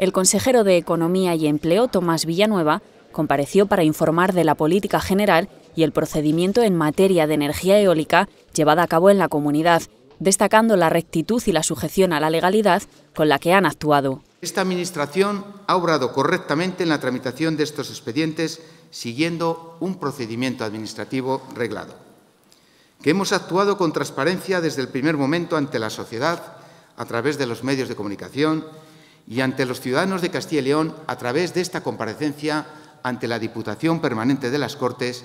el consejero de Economía y Empleo, Tomás Villanueva, compareció para informar de la política general y el procedimiento en materia de energía eólica llevada a cabo en la comunidad, destacando la rectitud y la sujeción a la legalidad con la que han actuado. Esta Administración ha obrado correctamente en la tramitación de estos expedientes siguiendo un procedimiento administrativo reglado, que hemos actuado con transparencia desde el primer momento ante la sociedad, a través de los medios de comunicación y ante los ciudadanos de Castilla y León a través de esta comparecencia ante la Diputación Permanente de las Cortes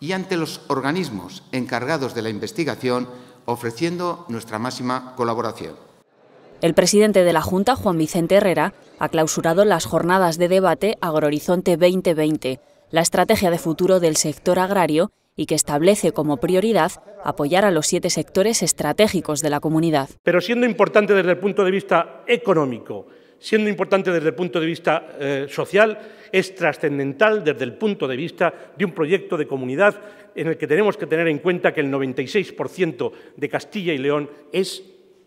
y ante los organismos encargados de la investigación, ofreciendo nuestra máxima colaboración. El presidente de la Junta, Juan Vicente Herrera, ha clausurado las jornadas de debate Agrohorizonte 2020, la estrategia de futuro del sector agrario y que establece como prioridad apoyar a los siete sectores estratégicos de la comunidad. Pero siendo importante desde el punto de vista económico, siendo importante desde el punto de vista eh, social, es trascendental desde el punto de vista de un proyecto de comunidad en el que tenemos que tener en cuenta que el 96% de Castilla y León es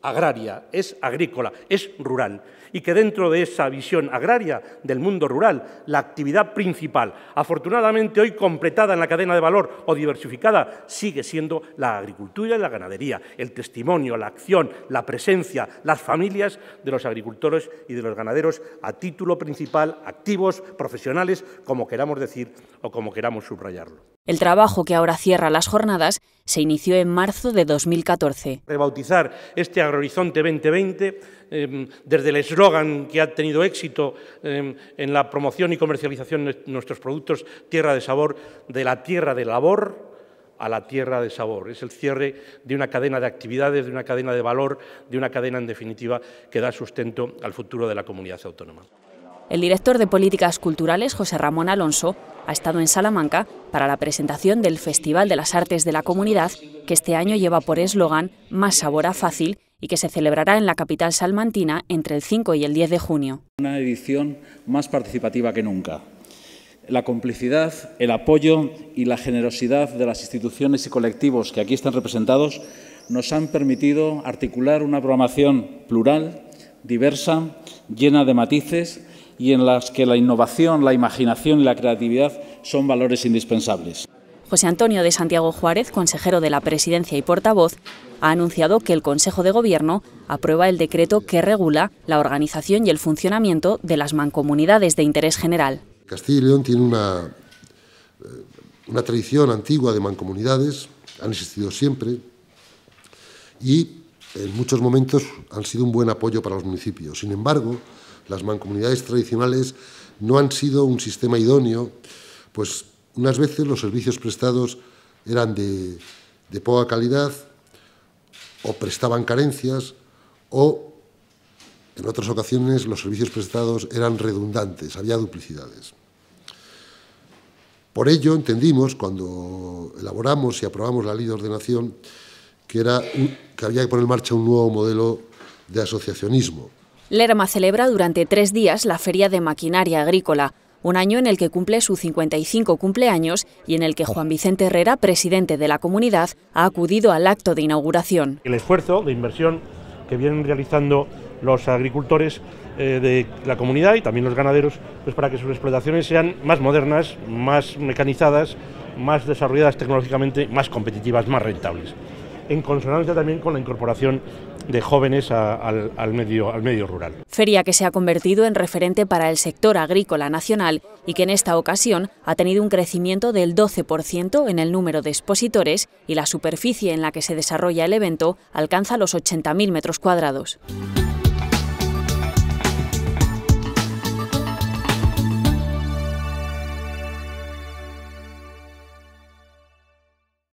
agraria, es agrícola, es rural. Y que dentro de esa visión agraria del mundo rural, la actividad principal, afortunadamente hoy completada en la cadena de valor o diversificada, sigue siendo la agricultura y la ganadería, el testimonio, la acción, la presencia, las familias de los agricultores y de los ganaderos a título principal, activos, profesionales, como queramos decir o como queramos subrayarlo. El trabajo que ahora cierra las jornadas se inició en marzo de 2014. Rebautizar este Agrohorizonte 2020 em, desde el eslogan que ha tenido éxito em, en la promoción y comercialización de nuestros productos Tierra de Sabor, de la tierra de labor a la tierra de sabor. Es el cierre de una cadena de actividades, de una cadena de valor, de una cadena, en definitiva, que da sustento al futuro de la comunidad autónoma. El director de Políticas Culturales, José Ramón Alonso, ha estado en Salamanca para la presentación del Festival de las Artes de la Comunidad, que este año lleva por eslogan Más sabor a fácil y que se celebrará en la capital salmantina entre el 5 y el 10 de junio. Una edición más participativa que nunca. La complicidad, el apoyo y la generosidad de las instituciones y colectivos que aquí están representados nos han permitido articular una programación plural, diversa, llena de matices y en las que la innovación, la imaginación y la creatividad son valores indispensables. José Antonio de Santiago Juárez, consejero de la Presidencia y portavoz, ha anunciado que el Consejo de Gobierno aprueba el decreto que regula la organización y el funcionamiento de las mancomunidades de interés general. Castilla y León tiene una, eh, una tradición antigua de mancomunidades, han existido siempre y en muchos momentos han sido un buen apoyo para los municipios. Sin embargo, las mancomunidades tradicionales no han sido un sistema idóneo, pues unas veces los servicios prestados eran de, poca calidad o prestaban carencias o en otras ocasiones los servicios prestados eran redundantes, había duplicidades. Por ello entendimos, cuando elaboramos y aprobamos la ley de ordenación, que, era que había que poner en marcha un nuevo modelo de asociacionismo, Lerma celebra durante tres días la Feria de Maquinaria Agrícola, un año en el que cumple su 55 cumpleaños y en el que Juan Vicente Herrera, presidente de la comunidad, ha acudido al acto de inauguración. El esfuerzo de inversión que vienen realizando los agricultores eh, de la comunidad y también los ganaderos, pues para que sus explotaciones sean más modernas, más mecanizadas, más desarrolladas tecnológicamente, más competitivas, más rentables en consonancia también con la incorporación de jóvenes al, medio, al medio rural. Feria que se ha convertido en referente para el sector agrícola nacional y que en esta ocasión ha tenido un crecimiento del 12% en el número de expositores y la superficie en la que se desarrolla el evento alcanza los 80.000 metros cuadrados.